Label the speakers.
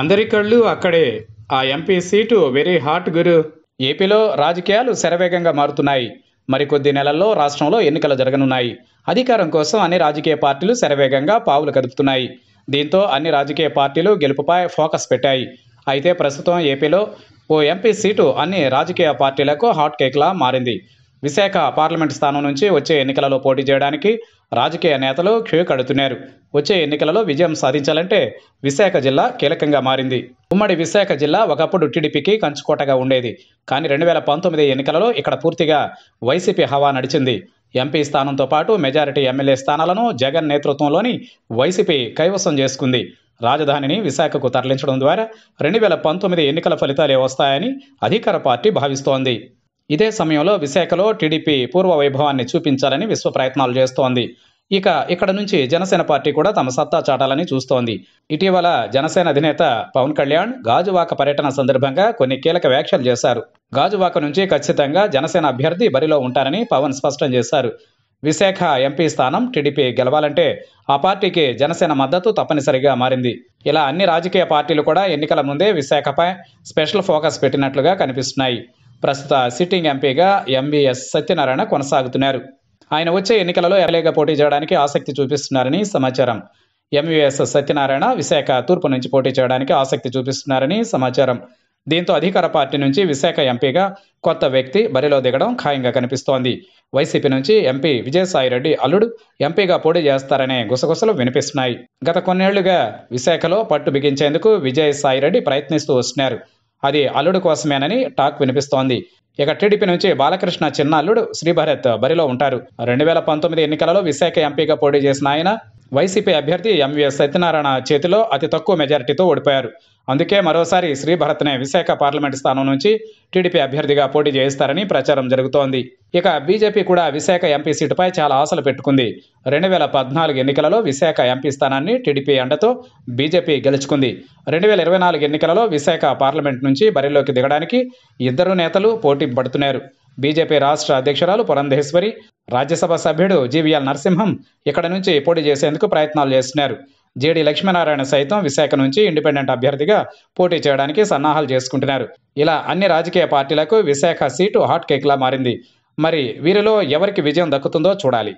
Speaker 1: అందరి కళ్ళు అక్కడే ఆ ఎంపీ సీటు వెరీ హాట్ గురు ఏపీలో రాజకీయాలు శరవేగంగా మారుతున్నాయి మరికొద్ది నెలల్లో రాష్ట్రంలో ఎన్నికలు జరగనున్నాయి అధికారం కోసం అన్ని రాజకీయ పార్టీలు శరవేగంగా పావులు కదుపుతున్నాయి దీంతో అన్ని రాజకీయ పార్టీలు గెలుపుపై ఫోకస్ పెట్టాయి అయితే ప్రస్తుతం ఏపీలో ఓ ఎంపీ సీటు అన్ని రాజకీయ పార్టీలకు హాట్ కేక్లా మారింది విశాఖ పార్లమెంట్ స్థానం నుంచి వచ్చే ఎన్నికలలో పోటీ చేయడానికి రాజకీయ నేతలు క్యూ కడుతున్నారు వచ్చే ఎన్నికలలో విజయం సాధించాలంటే విశాఖ జిల్లా కీలకంగా మారింది ఉమ్మడి విశాఖ జిల్లా ఒకప్పుడు టీడీపీకి కంచుకోటగా ఉండేది కానీ రెండు వేల పంతొమ్మిది ఎన్నికలలో ఇక్కడ పూర్తిగా వైసీపీ హవా నడిచింది ఎంపీ స్థానంతో పాటు మెజారిటీ ఎమ్మెల్యే స్థానాలను జగన్ నేతృత్వంలోని వైసీపీ కైవసం చేసుకుంది రాజధానిని విశాఖకు తరలించడం ద్వారా రెండు వేల పంతొమ్మిది ఎన్నికల ఫలితాలే వస్తాయని అధికార పార్టీ భావిస్తోంది ఇదే సమయంలో విశాఖలో టీడీపీ పూర్వ వైభవాన్ని చూపించాలని విశ్వ ప్రయత్నాలు చేస్తోంది ఇక ఇక్కడ నుంచి జనసేన పార్టీ కూడా తమ సత్తా చాటాలని చూస్తోంది ఇటీవల జనసేన అధినేత పవన్ కళ్యాణ్ గాజువాక పర్యటన సందర్భంగా కొన్ని కీలక వ్యాఖ్యలు చేశారు గాజువాక నుంచి ఖచ్చితంగా జనసేన అభ్యర్థి బరిలో ఉంటారని పవన్ స్పష్టం చేశారు విశాఖ ఎంపీ స్థానం టీడీపీ గెలవాలంటే ఆ పార్టీకి జనసేన మద్దతు తప్పనిసరిగా మారింది ఇలా అన్ని రాజకీయ పార్టీలు కూడా ఎన్నికల ముందే విశాఖపై స్పెషల్ ఫోకస్ పెట్టినట్లుగా కనిపిస్తున్నాయి ప్రస్తుత సిట్టింగ్ ఎంపీగా ఎంవీఎస్ సత్యనారాయణ కొనసాగుతున్నారు ఆయన వచ్చే ఎన్నికలలో ఎమ్మెల్యేగా పోటీ చేయడానికి ఆసక్తి చూపిస్తున్నారని సమాచారం ఎంవీఎస్ సత్యనారాయణ విశాఖ తూర్పు నుంచి పోటీ చేయడానికి ఆసక్తి చూపిస్తున్నారని సమాచారం దీంతో అధికార పార్టీ నుంచి విశాఖ ఎంపీగా కొత్త వ్యక్తి బరిలో దిగడం ఖాయంగా కనిపిస్తోంది వైసీపీ నుంచి ఎంపీ విజయసాయిరెడ్డి అల్లుడు ఎంపీగా పోటీ చేస్తారనే గుసగుసలు వినిపిస్తున్నాయి గత కొన్నేళ్లుగా విశాఖలో పట్టు బిగించేందుకు విజయసాయిరెడ్డి ప్రయత్నిస్తూ వస్తున్నారు అది అల్లుడు కోసమేనని టాక్ వినిపిస్తోంది ఇక టీడీపీ నుంచి బాలకృష్ణ చిన్న అల్లుడు శ్రీభరత్ బరిలో ఉంటారు రెండు వేల పంతొమ్మిది ఎన్నికలలో విశాఖ ఎంపీగా పోటీ చేసిన ఆయన వైసీపీ అభ్యర్థి ఎంవిఎస్ సత్యనారాయణ చేతిలో అతి తక్కువ మెజారిటీతో ఓడిపోయారు అందుకే మరోసారి శ్రీభరత్నే విశాఖ పార్లమెంటు స్థానం నుంచి టీడీపీ అభ్యర్థిగా పోటీ చేయిస్తారని ప్రచారం జరుగుతోంది ఇక బీజేపీ కూడా విశాఖ ఎంపీ సీటుపై చాలా ఆశలు పెట్టుకుంది రెండు వేల పద్నాలుగు ఎన్నికలలో విశాఖ ఎంపీ స్థానాన్ని టీడీపీ అండతో బీజేపీ గెలుచుకుంది రెండు వేల ఇరవై నాలుగు ఎన్నికలలో విశాఖ పార్లమెంట్ నుంచి బరిలోకి దిగడానికి ఇద్దరు నేతలు పోటీ పడుతున్నారు బీజేపీ రాష్ట్ర అధ్యక్షురాలు పురంధేశ్వరి రాజ్యసభ సభ్యుడు జీవీఎల్ నరసింహం ఇక్కడ నుంచి పోటీ చేసేందుకు ప్రయత్నాలు చేస్తున్నారు జేడి లక్ష్మీనారాయణ సైతం విశాఖ నుంచి ఇండిపెండెంట్ అభ్యర్థిగా పోటీ చేయడానికి సన్నాహాలు చేసుకుంటున్నారు ఇలా అన్ని రాజకీయ పార్టీలకు విశాఖ సీటు హాట్ కేక్లా మారింది మరి వీరిలో ఎవరికి విజయం దక్కుతుందో చూడాలి